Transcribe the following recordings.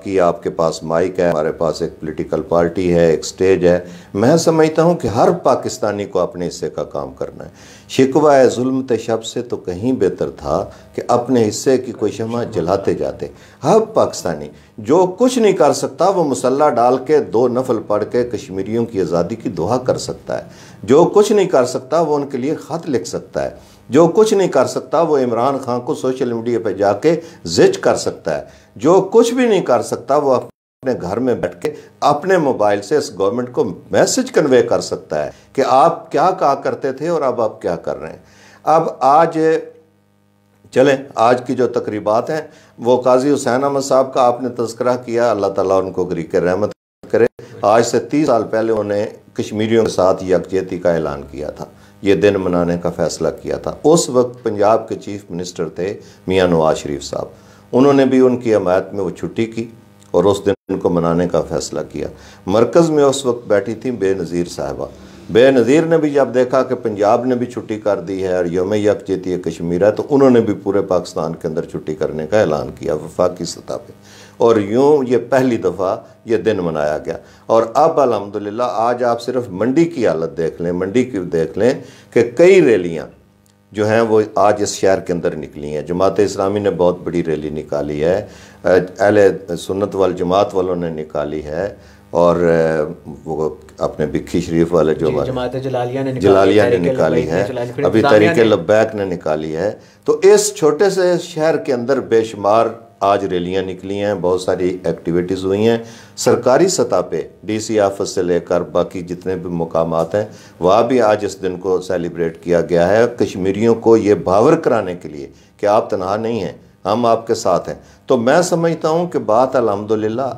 आपकी आपके पास माइक है हमारे पास एक पॉलिटिकल पार्टी है एक स्टेज है मैं समझता हूँ कि हर पाकिस्तानी को अपने हिस्से का काम करना है शिकवा है जुल्म तशब से तो कहीं बेहतर था कि अपने हिस्से की कोई शमा जलाते जाते हर पाकिस्तानी जो कुछ नहीं कर सकता वो मुसल्ला डाल के दो नफल पढ़ के कश्मीरियों की आज़ादी की दुआ कर सकता है जो कुछ नहीं कर सकता वो उनके लिए ख़त लिख सकता है जो कुछ नहीं कर सकता वो इमरान खान को सोशल मीडिया पर जाके जिच कर सकता है जो कुछ भी नहीं कर सकता वो अपने घर में बैठ के अपने मोबाइल से इस गवर्नमेंट को मैसेज कन्वे कर सकता है कि आप क्या कहा करते थे और अब आप क्या कर रहे हैं अब आज चलें आज की जो तकरीबात हैं वो काजी हुसैन अहमद साहब का आपने तस्करा किया अल्लाह ताला उनको गरी के रहमत करे आज से तीस साल पहले उन्हें कश्मीरियों के साथ यकजहती का ऐलान किया था ये दिन मनाने का फैसला किया था उस वक्त पंजाब के चीफ मिनिस्टर थे मियाँ नवाज शरीफ साहब उन्होंने भी उनकी हमायत में वो छुट्टी की और उस दिन को मनाने का फैसला किया मरकज़ में उस वक्त बैठी थी बेनज़ीर साहबा बेनज़ीर ने भी जब देखा कि पंजाब ने भी छुट्टी कर दी है और योम यकजती कश्मीर है तो उन्होंने भी पूरे पाकिस्तान के अंदर छुट्टी करने का ऐलान किया वफाकी सतह पर और यूँ ये पहली दफ़ा ये दिन मनाया गया और अब अलहमदिल्ला आज आप सिर्फ मंडी की हालत देख लें मंडी की देख लें कि कई रैलियाँ जो हैं वो आज इस शहर के अंदर निकली हैं जमात इस्लामी ने बहुत बड़ी रैली निकाली है अहल सुन्नत वाल जमात वालों ने निकाली है और वो अपने भिक्खी शरीफ वाले जो वाले जलालिया ने निकाली, जलालिया ने निकाली है अभी तरीके लब्बैक ने निकाली है तो इस छोटे से शहर के अंदर बेशुमार आज रैलियाँ निकली हैं बहुत सारी एक्टिविटीज़ हुई हैं सरकारी सतह पे डीसी ऑफिस से लेकर बाकी जितने भी मुकाम हैं वहाँ भी आज इस दिन को सेलिब्रेट किया गया है कश्मीरियों को ये भावर कराने के लिए कि आप तनहा नहीं हैं हम आपके साथ हैं तो मैं समझता हूँ कि बात अलहमदिल्ला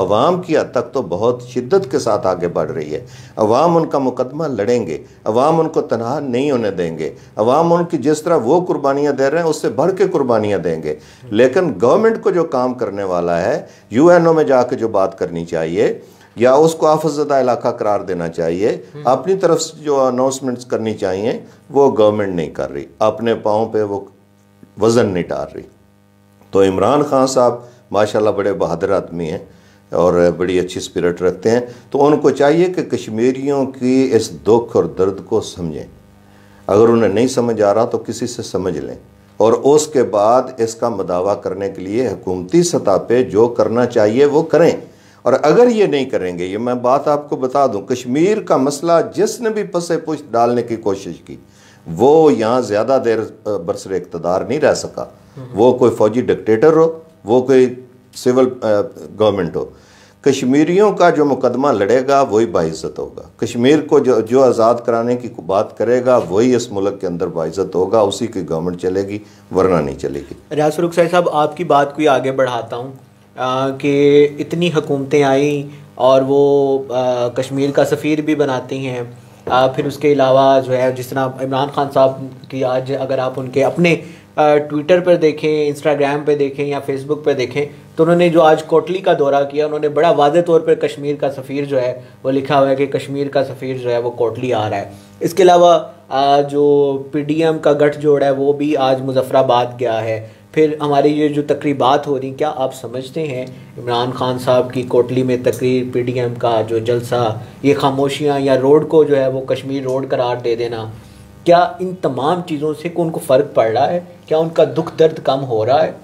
अवाम की हद तक तो बहुत शिद्दत के साथ आगे बढ़ रही है अवाम उनका मुकदमा लड़ेंगे अवाम उनको तनहा नहीं होने देंगे अवाम उनकी जिस तरह वो कुर्बानियाँ दे रहे हैं उससे बढ़ के कुर्बानियाँ देंगे लेकिन गवर्नमेंट को जो काम करने वाला है यू एन ओ में जाके जो बात करनी चाहिए या उसको आफजदा इलाका करार देना चाहिए हम्म। अपनी तरफ से जो अनाउंसमेंट्स करनी चाहिए वो गवर्नमेंट नहीं कर रही अपने पाँव पर वो वज़न नहीं डाल रही तो इमरान खान साहब माशाल्लाह बड़े बहादुर आदमी हैं और बड़ी अच्छी स्पिरिट रखते हैं तो उनको चाहिए कि कश्मीरियों की इस दुख और दर्द को समझें अगर उन्हें नहीं समझ आ रहा तो किसी से समझ लें और उसके बाद इसका मदावा करने के लिए हुकूमती सतह पे जो करना चाहिए वो करें और अगर ये नहीं करेंगे ये मैं बात आपको बता दूं कश्मीर का मसला जिसने भी पसे पुछ डालने की कोशिश की वो यहाँ ज़्यादा देर बरसर इकतदार नहीं रह सका हम्म। वो कोई फ़ौजी डिक्टेटर हो वो कोई सिविल गवर्नमेंट हो कश्मीरियों का जो मुकदमा लड़ेगा वही बाइज़त होगा कश्मीर को जो जो आज़ाद कराने की बात करेगा वही इस मुल्क के अंदर बाइज़त होगा उसी की गवर्नमेंट चलेगी वरना नहीं चलेगी रियाज रुख साहब आपकी बात को आगे बढ़ाता हूँ कि इतनी हुकूमतें आई और वो आ, कश्मीर का सफ़ीर भी बनाती हैं फिर उसके अलावा जो है जिस तरह इमरान खान साहब की आज अगर आप उनके अपने ट्विटर पर देखें इंस्टाग्राम पर देखें या फेसबुक पर देखें तो उन्होंने जो आज कोटली का दौरा किया उन्होंने बड़ा वादे तौर पर कश्मीर का सफ़ीर जो है वो लिखा हुआ है कि कश्मीर का सफ़ीर जो है वो कोटली आ रहा है इसके अलावा जो एम का गठजोड़ है वो भी आज मुजफ़राबाद गया है फिर हमारी ये जो तकरीबात हो रही क्या आप समझते हैं इमरान खान साहब की कोटली में तकरीर पीडीएम का जो जलसा ये खामोशियाँ या रोड को जो है वो कश्मीर रोड करार दे देना क्या इन तमाम चीज़ों से उनको फ़र्क पड़ रहा है क्या उनका दुख दर्द कम हो रहा है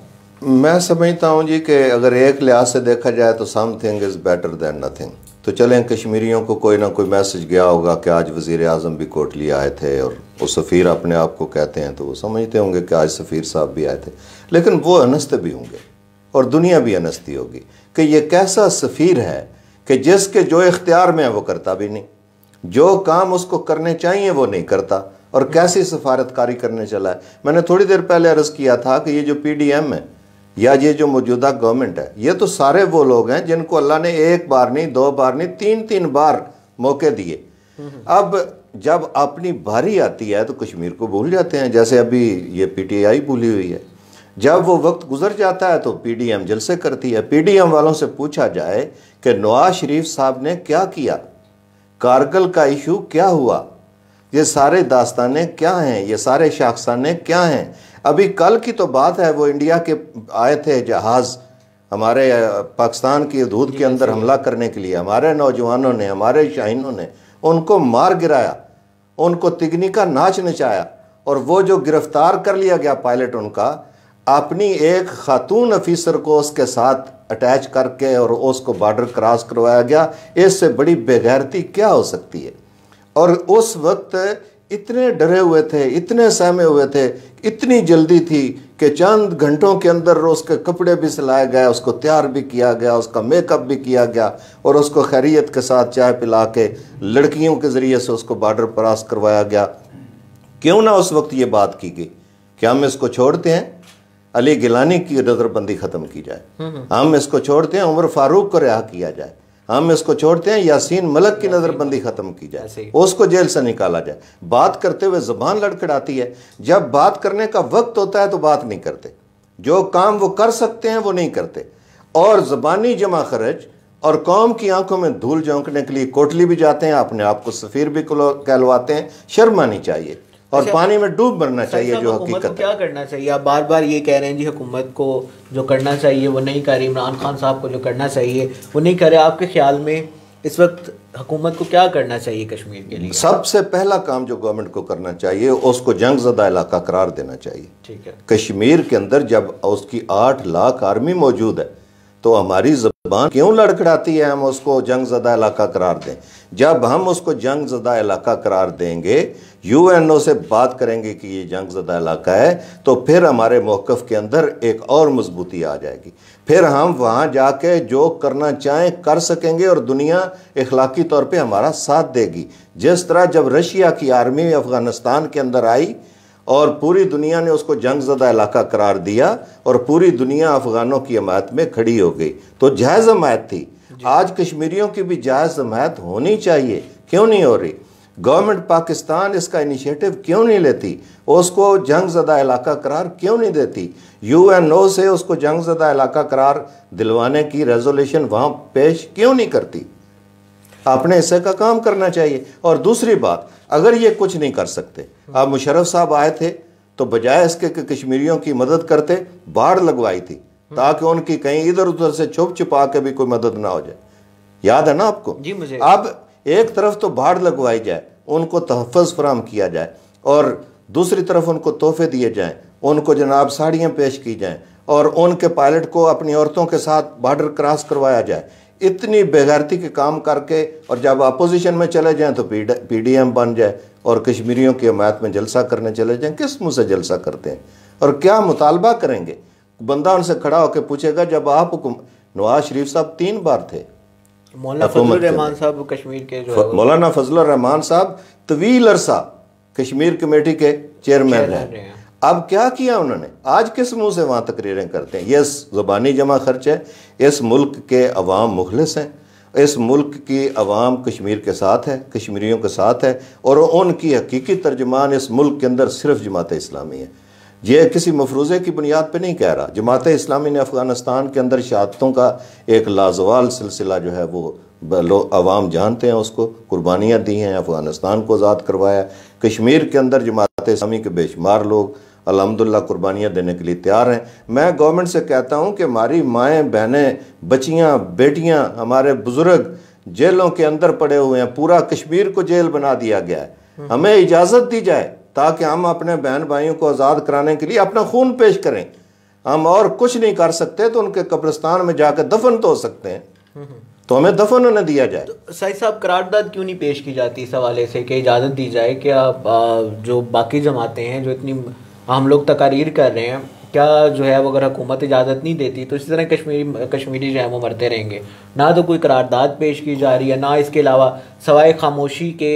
मैं समझता हूँ जी कि अगर एक लिहाज से देखा जाए तो something is better than nothing तो चलें कश्मीरियों को कोई ना कोई मैसेज गया होगा कि आज वज़ी अजम भी कोटली लिए आए थे और वो सफ़ीर अपने आप को कहते हैं तो वो समझते होंगे कि आज सफ़ीर साहब भी आए थे लेकिन वो अनस्त भी होंगे और दुनिया भी अनस्ती होगी कि ये कैसा सफ़ीर है कि जिसके जो इख्तियार में है वो करता भी नहीं जो काम उसको करने चाहिए वो नहीं करता और कैसी सफारतकारी करने चला है मैंने थोड़ी देर पहले अर्ज़ किया था कि ये जो पीडीएम है या ये जो मौजूदा गवर्नमेंट है ये तो सारे वो लोग हैं जिनको अल्लाह ने एक बार नहीं दो बार नहीं तीन तीन बार मौके दिए अब जब अपनी बारी आती है तो कश्मीर को भूल जाते हैं जैसे अभी ये पीटीआई भूली हुई है जब वो वक्त गुजर जाता है तो पीडीएम जलसे करती है पीडीएम वालों से पूछा जाए कि नवाज शरीफ साहब ने क्या किया कारगिल का इशू क्या हुआ ये सारे दास्तानें क्या हैं ये सारे शाखसाने क्या हैं अभी कल की तो बात है वो इंडिया के आए थे जहाज़ हमारे पाकिस्तान की दूध के अंदर हमला करने के लिए हमारे नौजवानों ने हमारे शाहिनों ने उनको मार गिराया उनको तिगनी का नाच नचाया और वो जो गिरफ्तार कर लिया गया पायलट उनका अपनी एक खातून अफीसर को उसके साथ अटैच करके और उसको बॉर्डर क्रॉस करवाया गया इससे बड़ी बेगैरती क्या हो सकती है और उस वक्त इतने डरे हुए थे इतने सहमे हुए थे इतनी जल्दी थी कि चंद घंटों के अंदर उसके कपड़े भी सिलाए गए उसको तैयार भी किया गया उसका मेकअप भी किया गया और उसको खैरियत के साथ चाय पिला के लड़कियों के ज़रिए से उसको बॉर्डर परास करवाया गया क्यों ना उस वक्त ये बात की गई कि हम इसको छोड़ते हैं अली गिलानी की नज़रबंदी ख़त्म की जाए हम्म। हम इसको छोड़ते हैं उमर फारूक को रिहा किया जाए हम इसको छोड़ते हैं यासीन मलक की नज़रबंदी ख़त्म की जाए उसको जेल से निकाला जाए बात करते हुए ज़बान लड़खड़ाती है जब बात करने का वक्त होता है तो बात नहीं करते जो काम वो कर सकते हैं वो नहीं करते और ज़बानी जमा खर्च और कौम की आंखों में धूल झोंकने के लिए कोटली भी जाते हैं अपने आप को सफ़ीर भी कहलवाते हैं शर्म आनी चाहिए और अच्छा, पानी में डूब मरना चाहिए जो हकीकत क्या करना चाहिए आप बार बार ये कह रहे हैं जी हुकूमत को जो करना चाहिए वो नहीं करे इमरान खान साहब को जो करना चाहिए वो नहीं करे आपके ख्याल में इस वक्त हुकूमत को क्या करना चाहिए कश्मीर के लिए सबसे पहला काम जो गवर्नमेंट को करना चाहिए उसको जंग जदा इलाका करार देना चाहिए ठीक है कश्मीर के अंदर जब उसकी आठ लाख आर्मी मौजूद है तो हमारी ज़बान क्यों लड़खड़ाती है हम उसको जंग ज़दा इलाका करार दें जब हम उसको जंग ज़दा इलाका करार देंगे यू एन ओ से बात करेंगे कि ये जंग ज़दा इलाका है तो फिर हमारे मौक़ के अंदर एक और मजबूती आ जाएगी फिर हम वहाँ जाके जो करना चाहें कर सकेंगे और दुनिया इखलाकी तौर पर हमारा साथ देगी जिस तरह जब रशिया की आर्मी अफ़गानिस्तान के अंदर आई और पूरी दुनिया ने उसको जंग जदा इलाका करार दिया और पूरी दुनिया अफगानों की हमायत में खड़ी हो गई तो जायज़ हमायत थी आज कश्मीरियों की भी जायज़ हमायत होनी चाहिए क्यों नहीं हो रही गवर्नमेंट पाकिस्तान इसका इनिशिएटिव क्यों नहीं लेती उसको जंग जदा इलाका करार क्यों नहीं देती यू एन ओ से उसको जंग जदा इलाका करार दिलवाने की रेजोल्यूशन वहाँ पेश क्यों नहीं करती आपने ऐसे का काम करना चाहिए और दूसरी बात अगर ये कुछ नहीं कर सकते आप मुशरफ साहब आए थे तो बजाय इसके कि कश्मीरियों की मदद करते बाढ़ लगवाई थी ताकि उनकी कहीं इधर उधर से छुप छुपा के भी कोई मदद ना हो जाए याद है ना आपको जी मुझे अब एक तरफ तो बाढ़ लगवाई जाए उनको तहफ़ फ्राहम किया जाए और दूसरी तरफ उनको तोहफे दिए जाएँ उनको जनाब साड़ियाँ पेश की जाएँ और उनके पायलट को अपनी औरतों के साथ बॉर्डर क्रॉस करवाया जाए इतनी बेगैरती के काम करके और जब अपोजिशन में चले जाएं तो पी डी एम बन जाए और कश्मीरियों की हमायत में जलसा करने चले जाएं किस मुँह से जलसा करते हैं और क्या मुतालबा करेंगे बंदा उनसे खड़ा होकर पूछेगा जब आप नवाज शरीफ साहब तीन बार थे मौलाना रहमान साहब कश्मीर के जो मौलाना रहमान साहब तवील अरसा कश्मीर कमेटी के चेयरमैन हैं अब क्या किया उन्होंने आज किस मुंह से वहाँ तकरीरें करते हैं ये ज़बानी जमा खर्च है इस मुल्क के अवाम मुखलस हैं इस मुल्क की आवाम कश्मीर के साथ है कश्मीरियों के साथ है और उनकी हकीकी तर्जमान इस मुल्क के अंदर सिर्फ जमात इस्लामी है ये किसी मफरूज़े की बुनियाद पर नहीं कह रहा जमात इस्लामी ने अफ़गानिस्तान के अंदर शहादतों का एक लाजवाल सिलसिला जो है वो लोग आवाम जानते हैं उसको कुर्बानियाँ दी हैं अफ़गानिस्तान को आज़ाद करवाया कश्मीर के अंदर जमात इस्लामी के बेशुमार लोग अलहमदिल्ला कुर्बानियाँ देने के लिए तैयार हैं मैं गवर्नमेंट से कहता हूँ कि हमारी माएँ बहनें बचियाँ बेटियाँ हमारे बुज़ुर्ग जेलों के अंदर पड़े हुए हैं पूरा कश्मीर को जेल बना दिया गया है हम्म। हमें इजाज़त दी जाए ताकि हम अपने बहन भाइयों को आज़ाद कराने के लिए अपना खून पेश करें हम और कुछ नहीं कर सकते तो उनके कब्रस्तान में जाकर दफन तो हो सकते हैं हम्म, हम्म। तो हमें दफन उन्हें दिया जाए तो सही साहब करारदाद क्यों नहीं पेश की जाती इस हवाले से कि इजाज़त दी जाए कि आप जो बाकी जमातें हैं जो इतनी हम लोग तकारीर कर रहे हैं क्या जो है वो अगर हुकूमत इजाज़त नहीं देती तो इसी तरह कश्मीरी कश्मीरी जो है वो मरते रहेंगे ना तो कोई करारदाद पेश की जा रही है ना इसके अलावा सवाए खामोशी के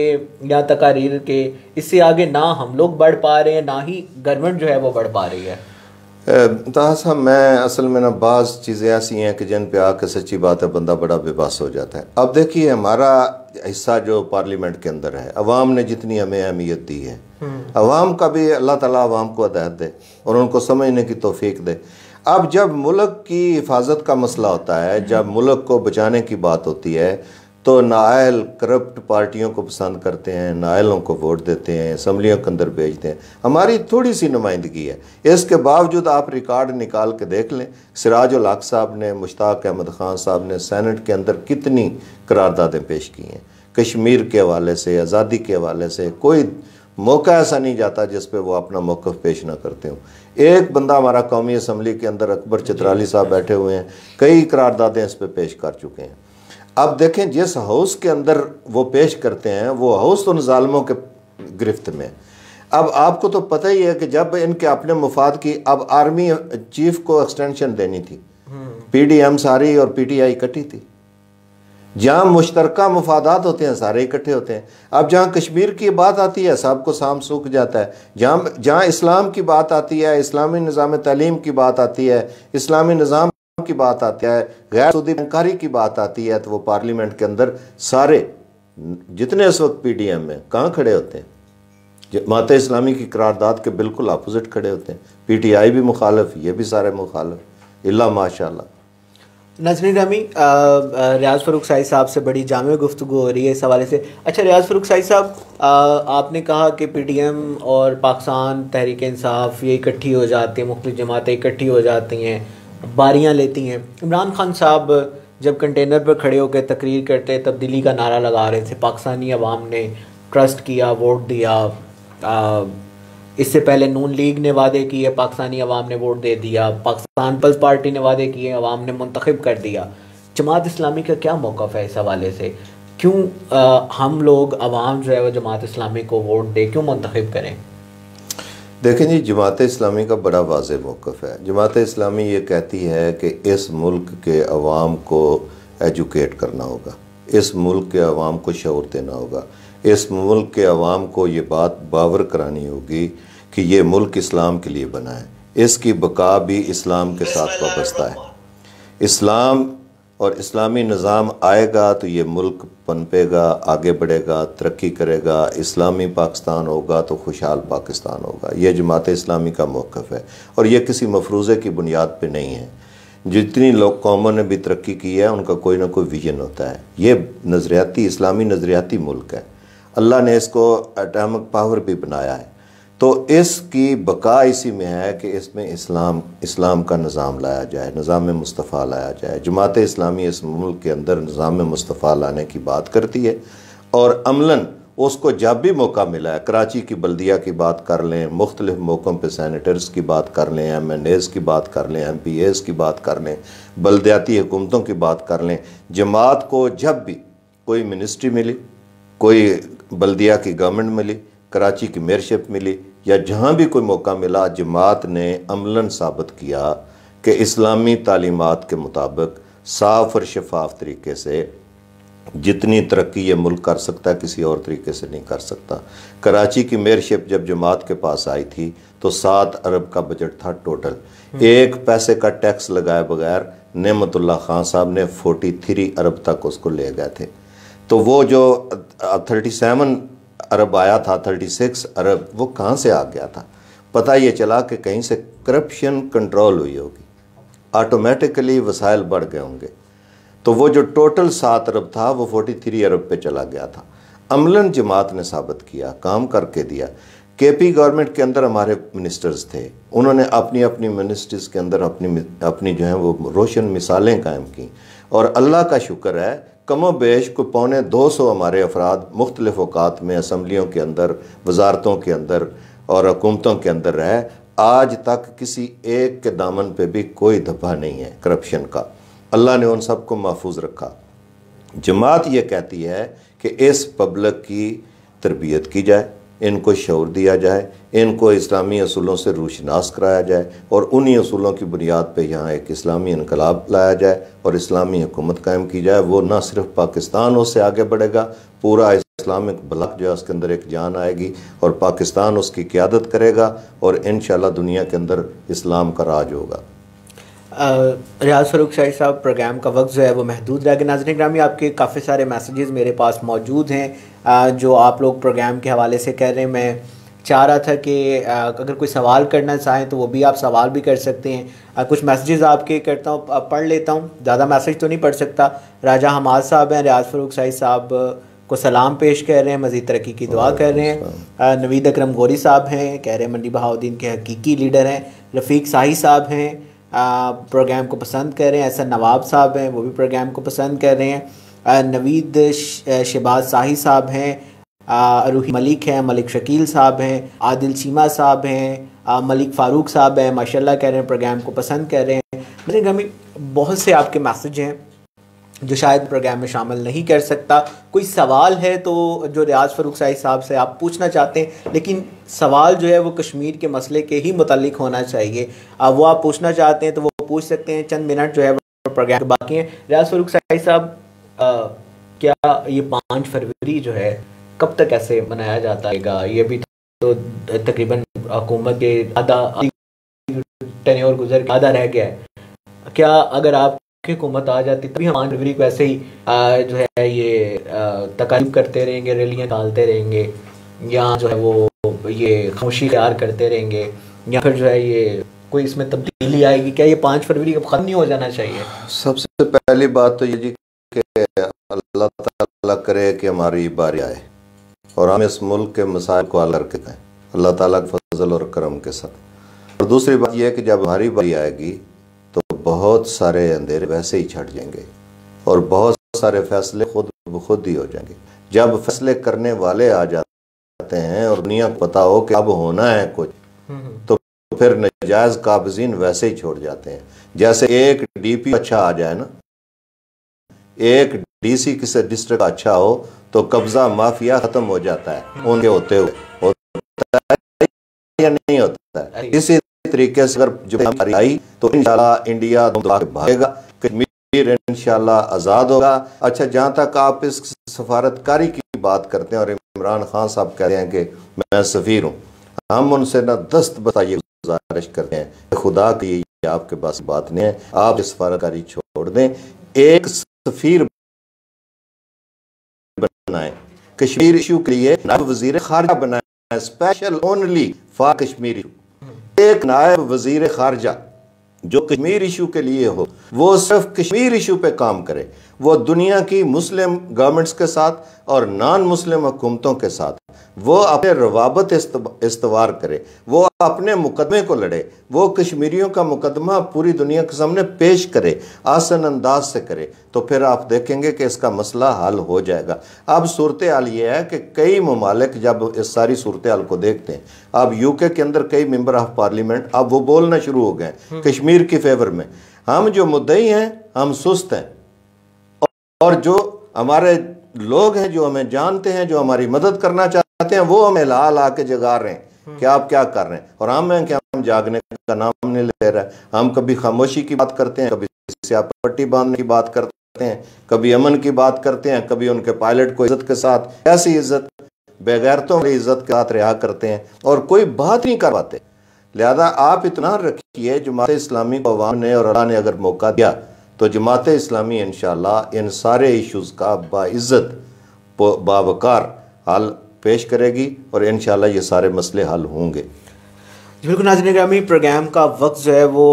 या तकारीर के इससे आगे ना हम लोग बढ़ पा रहे हैं ना ही गवर्नमेंट जो है वो बढ़ पा रही है साहब मैं असल में ना बाज़ चीज़ें ऐसी हैं कि जिन पे आके सच्ची बात है बंदा बड़ा बेबस हो जाता है अब देखिए हमारा हिस्सा जो पार्लियामेंट के अंदर है अवाम ने जितनी हमें अहमियत दी है हम्म। अवाम का भी अल्लाह ताला अवाम को हदायत दे और उनको समझने की तोफीक दे अब जब मुल्क की हिफाजत का मसला होता है जब मुल्क को बचाने की बात होती है तो नायल करप्ट पार्टियों को पसंद करते हैं नायलों को वोट देते हैं असम्बलियों के अंदर भेजते हैं हमारी थोड़ी सी नुमाइंदगी है इसके बावजूद आप रिकॉर्ड निकाल के देख लें सिराज हक साहब ने मुश्ताक अहमद ख़ान साहब ने सैनट के अंदर कितनी करारदादें पेश की हैं कश्मीर के हवाले से आज़ादी के हवाले से कोई मौका ऐसा नहीं जाता जिस पर वो अपना मौक़ पेश ना करते हो एक बंदा हमारा कौमी असम्बली के अंदर अकबर चित्राली साहब बैठे हुए हैं कई करारदादें इस पर पे पेश कर चुके हैं अब देखें जिस हाउस के अंदर वो पेश करते हैं वो हाउस उन ालमों के गिरफ्त में अब आपको तो पता ही है कि जब इनके अपने मुफाद की अब आर्मी चीफ को एक्सटेंशन देनी थी पी डी एम सारी और पी टी आई इकट्ठी थी जहाँ मुश्तरक मुफादात होते हैं सारे इकट्ठे होते हैं अब जहाँ कश्मीर की बात आती है सबको शाम सूख जाता है जहाँ जहाँ इस्लाम की बात आती है इस्लामी निज़ाम तलीम की बात आती है इस्लामी निज़ाम की बात आती है गैर सऊदी बैंकारी की बात आती है तो वो पार्लियामेंट के अंदर सारे जितने इस वक्त पी डी एम में कहाँ खड़े होते हैं माता इस्लामी की करारदाद के बिल्कुल अपोजिट खड़े होते हैं पी टी आई भी मुखालफ ये भी सारे मुखालफ इला माशा नजरीन रमी रियाज फ़रूक साई साहब से बड़ी जाम गुफ्तु हो रही है इस हवाले से अच्छा रियाज फ़रूक साई साहब आपने कहा कि पी टी एम और पाकिस्तान तहरीक इंसाफ ये इकट्ठी हो जाती है मुख्तु जमातें इकट्ठी हो जाती हैं बारियां लेती हैं इमरान खान साहब जब कंटेनर पर खड़े होकर तकरीर करते तब्दीली का नारा लगा रहे थे पाकिस्तानी अवाम ने ट्रस्ट किया वोट दिया आ, इससे पहले नून लीग ने वादे किए पाकिस्तानी अवाम ने वोट दे दिया पाकिस्तान पल्स पार्टी ने वादे किए अवाम ने मंतखब कर दिया जमात इस्लामी का क्या मौक़ है इस हवाले से क्यों आ, हम लोग अवाम जो है वह जमात इस्लामी को वोट दे क्यों मंतखब करें देखें जी जमात इस्लामी का बड़ा वाज मौक़ है जमात इस्लामी ये कहती है कि इस मुल्क के अवाम को एजुकेट करना होगा इस मुल्क के अवाम को शौर देना होगा इस मुल्क के अवाम को ये बात बावर करानी होगी कि ये मुल्क इस्लाम के लिए बना है इसकी बका भी इस्लाम के साथ वाबस्ता है इस्लाम और इस्लामी निज़ाम आएगा तो ये मुल्क पनपेगा आगे बढ़ेगा तरक्की करेगा इस्लामी पाकिस्तान होगा तो खुशहाल पाकिस्तान होगा यह जमात इस्लामी का मौक़ है और यह किसी मफरूज़े की बुनियाद पर नहीं है जितनी लोग कौमों ने भी तरक्की की है उनका कोई ना कोई विजन होता है ये नज़रियाती इस्लामी नज़रियाती मुल्क है अल्लाह ने इसको एटामिक पावर भी बनाया है तो इसकी बका इसी में है कि इसमें इस्लाम इस्लाम का निज़ाम लाया जाए निज़ाम मुस्तफ़ा लाया जाए जमात इस्लामी इस मुल्क के अंदर निज़ाम मुस्तफ़ा लाने की बात करती है और अमला उसको जब भी मौका मिला है कराची की बल्दिया की बात कर लें मुख्तलिफ मौक़ों पर सैनिटर्स की बात कर लें एम एन एज़ की बात कर लें एम पी एज़ की बात कर लें बलदियाती हुकूमतों की बात कर लें जमात को जब भी कोई मिनिस्ट्री मिली कोई बल्दिया की गवर्नमेंट मिली कराची की मेयरशिप मिली या जहाँ भी कोई मौका मिला जमात ने अमला साबित किया कि इस्लामी तालीमत के मुताबिक साफ और शफाफ तरीके से जितनी तरक्की ये मुल्क कर सकता है किसी और तरीके से नहीं कर सकता कराची की मेयरशिप जब जमात के पास आई थी तो सात अरब का बजट था टोटल हम्म। एक पैसे का टैक्स लगाए बगैर नमतुल्ला खान साहब ने फोर्टी थ्री अरब तक उसको ले गए थे तो वो जो थर्टी सेवन अरब आया था 36 अरब वो कहाँ से आ गया था पता ये चला कि कहीं से करप्शन कंट्रोल हुई होगी ऑटोमेटिकली वसाइल बढ़ गए होंगे तो वो जो टोटल सात अरब था वो फोर्टी थ्री अरब पे चला गया था अमलन जमात ने साबित किया काम करके दिया के पी गवर्नमेंट के अंदर हमारे मिनिस्टर्स थे उन्होंने अपनी अपनी मिनिस्ट्रीज के अंदर अपनी अपनी जो है वो रोशन मिसालें कायम की और अल्लाह का शुक्र है कमो बेश को पौने दो सौ हमारे अफराद मुख्तलिफ अवकात में असम्बलियों के अंदर वजारतों के अंदर और हुकूमतों के अंदर रहे आज तक किसी एक के दामन पर भी कोई धब्बा नहीं है करप्शन का अल्लाह ने उन सबको महफूज रखा जमात यह कहती है कि इस पब्लिक की तरबियत की जाए इनको शौर दिया जाए इनको इस्लामी असूलों से रूशनास कराया जाए और उन्हीं असूलों की बुनियाद पर यहाँ एक इस्लामी इनकलाब लाया जाए और इस्लामी हुकूमत कायम की जाए वो ना सिर्फ पाकिस्तान उससे आगे बढ़ेगा पूरा इस्लामिक ब्लॉक जो है उसके अंदर एक जान आएगी और पाकिस्तान उसकी क्यादत करेगा और इन दुनिया के अंदर इस्लाम का राज होगा रियाज फरूख शाही साहब प्रोग्राम का वक्त जो है वो महदूद रह गया नाजन ग्रामी आपके काफ़ी सारे मैसेजेस मेरे पास मौजूद हैं जो आप लोग प्रोग्राम के हवाले से कह रहे हैं मैं चाह रहा था कि अगर कोई सवाल करना चाहें तो वो भी आप सवाल भी कर सकते हैं कुछ मैसेजेस आपके करता हूँ पढ़ लेता हूँ ज़्यादा मैसेज तो नहीं पढ़ सकता राजा हमाद साहब हैं रियाज फरूक शाही साहब को सलाम पेश कर रहे हैं मज़ीद तरक्की की दुआ कर रहे हैं नवीद अक्रम गोरी साहब हैं कह रहे हैं मंडी बहाउद्दीन के हकीकी लीडर हैं रफ़ीक शाही साहब हैं प्रोग्राम को पसंद कर रहे हैं ऐसा नवाब साहब हैं वो भी प्रोग्राम को पसंद कर रहे हैं नवीद शहबाज शाही साहब हैं रूही मलिक हैं मलिक शकील साहब हैं आदिल चीमा साहब हैं मलिक फ़ारूक साहब हैं माशाल्लाह कह रहे हैं प्रोग्राम को पसंद कर रहे हैं मेरे गमी बहुत से आपके मैसेज हैं जो शायद प्रोग्राम में शामिल नहीं कर सकता कोई सवाल है तो जो रियाज फरूक शाही साहब से आप पूछना चाहते हैं लेकिन सवाल जो है वो कश्मीर के मसले के ही मतलब होना चाहिए वो आप पूछना चाहते हैं तो वो पूछ सकते हैं चंद मिनट जो है प्रोग्राम बाकी हैं रियाज फरूक शाही साहब क्या ये पाँच फरवरी जो है कब तक ऐसे मनाया जाता है ये भी तो तकरीबन हुकूमत के आधा टेन्योर गुजर आधा रह गया है क्या अगर आपकी हुकूमत आ जाती तभी हम फरवरी को ऐसे ही आ, जो है ये तकारीब करते रहेंगे रैलियाँ डालते रहेंगे या जो है वो ये खुशी प्यार करते रहेंगे या फिर जो है ये कोई इसमें तब्दीली आएगी क्या ये पाँच फरवरी अब खत्म नहीं हो जाना चाहिए सबसे पहली बात तो ये जी अल्लाह ताला करे कि हमारी बारी आए और हम इस मुल्क के मसाइल को अलग करके जाएँ अल्लाह ताला के फजल और करम के साथ और दूसरी बात यह है कि जब हमारी बारी आएगी तो बहुत सारे अंधेरे वैसे ही छट जाएंगे और बहुत सारे फैसले खुद खुद ही हो जाएंगे जब फैसले करने वाले आ जाते हैं और दुनिया को पता हो कि अब होना है कुछ हम्म, हम्म। तो फिर नजायज़ काबजीन वैसे ही छोड़ जाते हैं जैसे एक डीपी अच्छा आ जाए ना एक डीसी किसी डिस्ट्रिक्ट अच्छा हो तो कब्जा माफिया खत्म हो जाता है उनके होते हुए होता है या नहीं होता है इसी तरीके से अगर जो आई तो इंशाल्लाह इंडिया भागेगा कश्मीर इंशाल्लाह आज़ाद होगा अच्छा जहां तक आप इस सफारतकारी की बात करते हैं और इमरान खान साहब कह रहे हैं कि मैं सफ़ीर हूँ हम उनसे ना दस्त बताइए गुजारिश करते हैं खुदा की आपके पास बात नहीं है आप इस सफारतकारी छोड़ दें एक सफ़ीर बनाए कश्मीर इशू के लिए नायब वजीर खारजा बनाए special only for Kashmir issue एक नायब वजीर खारजा जो कश्मीर इशू के लिए हो वो सिर्फ कश्मीर इशू पे काम करे वो दुनिया की मुस्लिम गवर्नमेंट्स के साथ और नान मुस्लिम हुकूमतों के साथ वो अपने रवाबत इस्तवार करे वो अपने मुकदमे को लड़े वो कश्मीरियों का मुकदमा पूरी दुनिया के सामने पेश करे आसन अंदाज से करे तो फिर आप देखेंगे कि इसका मसला हल हो जाएगा अब सूरत हाल ये है कि कई ममालिक जब इस सारी सूरत हाल को देखते हैं अब यूके के अंदर कई मेम्बर ऑफ पार्लियामेंट अब वो बोलना शुरू हो गए हम्म। कश्मीर की फेवर में हम जो मुद्दई हैं हम सुस्त हैं और जो हमारे लोग हैं जो हमें जानते हैं जो हमारी मदद करना चाहते हैं वो हमें ला ला के जगा रहे हैं कि आप क्या कर रहे हैं और हम हैं कि हम जागने का नाम नहीं ले रहा हम कभी खामोशी की बात करते हैं कभी सियापट्टी बांधने की बात करते हैं कभी अमन की बात करते हैं कभी उनके पायलट को इज्जत के साथ ऐसी इज्जत बेगैरतों की इज्जत के साथ रिहा करते हैं और कोई बात नहीं कर पाते लिहाजा आप इतना रखिए जमात इस्लामी को अवाम ने और अल्लाह ने अगर मौका दिया तो जमात इस्लामी इन इन सारे इशूज़ का बाज़्ज़त बावकार हल पेश करेगी और इन ये सारे मसले हल होंगे बिल्कुल नाजन ग्रामी प्रोग्राम का वक्त जो है वो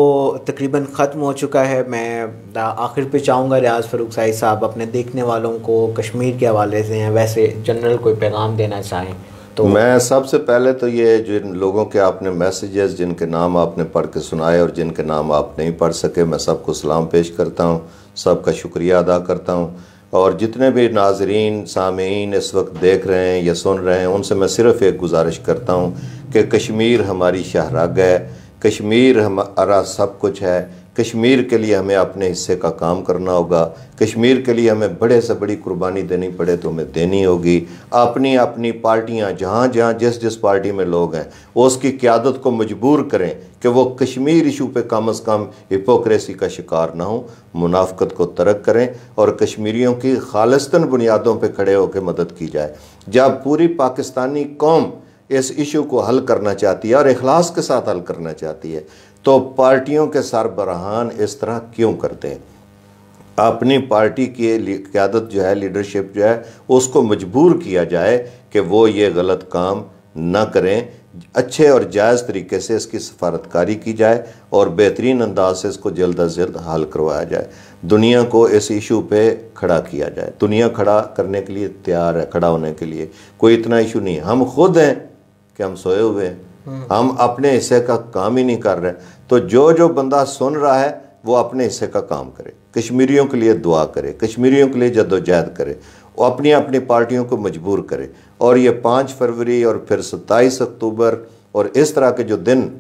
तकरीबन ख़त्म हो चुका है मैं आखिर पे चाहूँगा रियाज फरूक साई साहब अपने देखने वालों को कश्मीर के हवाले से या वैसे जनरल कोई पैगाम देना चाहें तो मैं सबसे पहले तो ये जिन लोगों के आपने मैसेजेस जिनके नाम आपने पढ़ के सुनाए और जिनके नाम आप नहीं पढ़ सके मैं सबको सलाम पेश करता हूँ सबका शुक्रिया अदा करता हूँ और जितने भी नाजरीन सामीन इस वक्त देख रहे हैं या सुन रहे हैं उनसे मैं सिर्फ़ एक गुजारिश करता हूँ कि कश्मीर हमारी शहराग है कश्मीर हमारा सब कुछ है कश्मीर के लिए हमें अपने हिस्से का काम करना होगा कश्मीर के लिए हमें बड़े से बड़ी कुर्बानी देनी पड़े तो हमें देनी होगी अपनी अपनी पार्टियां जहां जहां जिस जिस पार्टी में लोग हैं वो उसकी क्यादत को मजबूर करें कि वो कश्मीर इशू पे कम अज़ कम हिपोक्रेसी का शिकार ना हो मुनाफ्त को तरक करें और कश्मीरियों की खालस्तन बुनियादों पर खड़े होकर मदद की जाए जब पूरी पाकिस्तानी कौम इस इशू को हल करना चाहती है और अखलास के साथ हल करना चाहती है तो पार्टियों के सरबराहान इस तरह क्यों करते हैं अपनी पार्टी की क्यादत जो है लीडरशिप जो है उसको मजबूर किया जाए कि वो ये गलत काम ना करें अच्छे और जायज़ तरीके से इसकी सफारतकारी की जाए और बेहतरीन अंदाज से इसको जल्द अज जल्द हल करवाया जाए दुनिया को इस इशू पे खड़ा किया जाए दुनिया खड़ा करने के लिए तैयार है खड़ा होने के लिए कोई इतना इशू नहीं है हम खुद हैं कि हम सोए हुए हैं हम अपने हिस्से का काम ही नहीं कर रहे तो जो जो बंदा सुन रहा है वो अपने हिस्से का काम करे कश्मीरियों के लिए दुआ करे कश्मीरियों के लिए जद्दोजहद करे वो अपनी अपनी पार्टियों को मजबूर करे और ये पाँच फरवरी और फिर सत्ताईस अक्टूबर और इस तरह के जो दिन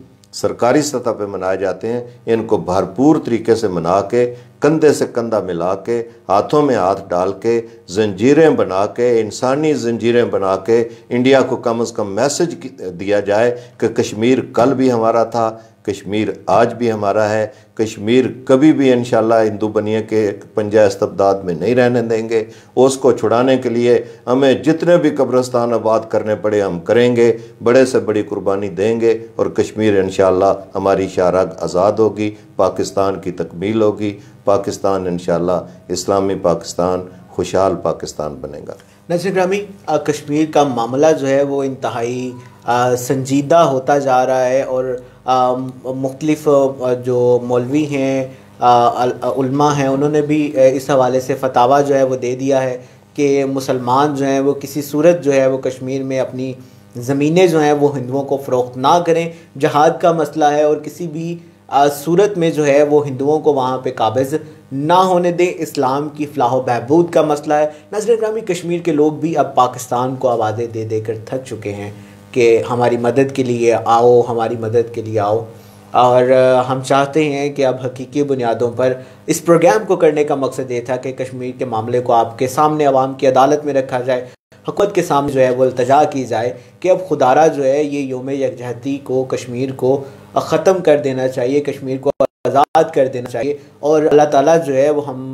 सरकारी सतह पे मनाए जाते हैं इनको भरपूर तरीके से मना के कंधे से कंधा मिला के हाथों में हाथ डाल के जंजीरें बना के इंसानी जंजीरें बना के इंडिया को कम अज़ कम मैसेज दिया जाए कि कश्मीर कल भी हमारा था कश्मीर आज भी हमारा है कश्मीर कभी भी इन हिंदू बनिए के पंजा इस्तबदाद में नहीं रहने देंगे उसको छुड़ाने के लिए हमें जितने भी कब्रस्तान आबाद करने पड़े हम करेंगे बड़े से बड़ी कुर्बानी देंगे और कश्मीर इन हमारी शारा आज़ाद होगी पाकिस्तान की तकमील होगी पाकिस्तान इन इस्लामी पाकिस्तान खुशहाल पाकिस्तान बनेगा नजर ग्रामी कश्मीर का मामला जो है वो इंतहाई संजीदा होता जा रहा है और मुख्तलफ़ जो मौलवी हैं उलमा हैं उन्होंने भी इस हवाले से फतावा जो है वो दे दिया है कि मुसलमान जो हैं वो किसी सूरत जो है वो कश्मीर में अपनी ज़मीनें जो हैं वो हिंदुओं को फ़रोख्त ना करें जहाद का मसला है और किसी भी सूरत में जो है वो हिंदुओं को वहाँ पे काबिज़ ना होने दें इस्लाम की फ़लाह बहबूद का मसला है नजर ग्रामी कश्मीर के लोग भी अब पाकिस्तान को आवाज़ें दे देकर थक चुके हैं कि हमारी मदद के लिए आओ हमारी मदद के लिए आओ और हम चाहते हैं कि अब हकीकी बुनियादों पर इस प्रोग्राम को करने का मकसद ये था कि कश्मीर के मामले को आपके सामने आवाम की अदालत में रखा जाए हकूत के सामने जो है वो अल्तजा की जाए कि अब खुदारा जो है ये योम यकजहती को कश्मीर को ख़त्म कर देना चाहिए कश्मीर को आज़ाद कर देना चाहिए और अल्लाह ताला जो है वो हम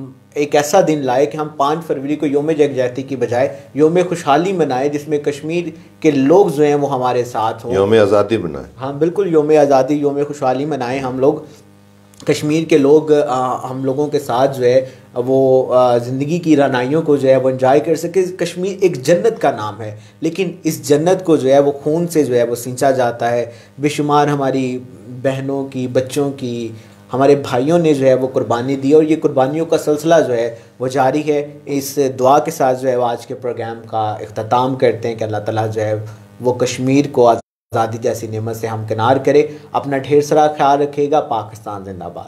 एक ऐसा दिन लाए कि हम पाँच फरवरी को योम जगजाती की बजाय योम खुशहाली मनाएं जिसमें कश्मीर के लोग जो हैं वो हमारे साथ हों योम आज़ादी मनाएं हाँ बिल्कुल योम आज़ादी योम खुशहाली मनाएं हम लोग कश्मीर के लोग आ, हम लोगों के साथ जो है वो ज़िंदगी की रानाइयों को जो है वो इन्जॉय कर सके कश्मीर एक जन्नत का नाम है लेकिन इस जन्नत को जो है वो खून से जो है वो सींचा जाता है बेशुमार हमारी बहनों की बच्चों की हमारे भाइयों ने जो है वो कुर्बानी दी और ये कुर्बानियों का सिलसिला जो है वो जारी है इस दुआ के साथ जो है वो आज के प्रोग्राम का अख्ताम करते हैं कि अल्लाह ताला जो है वो कश्मीर को आज़ादी जैसी नियमत से हम किनार करें अपना ढेर सारा ख्याल रखेगा पाकिस्तान जिंदाबाद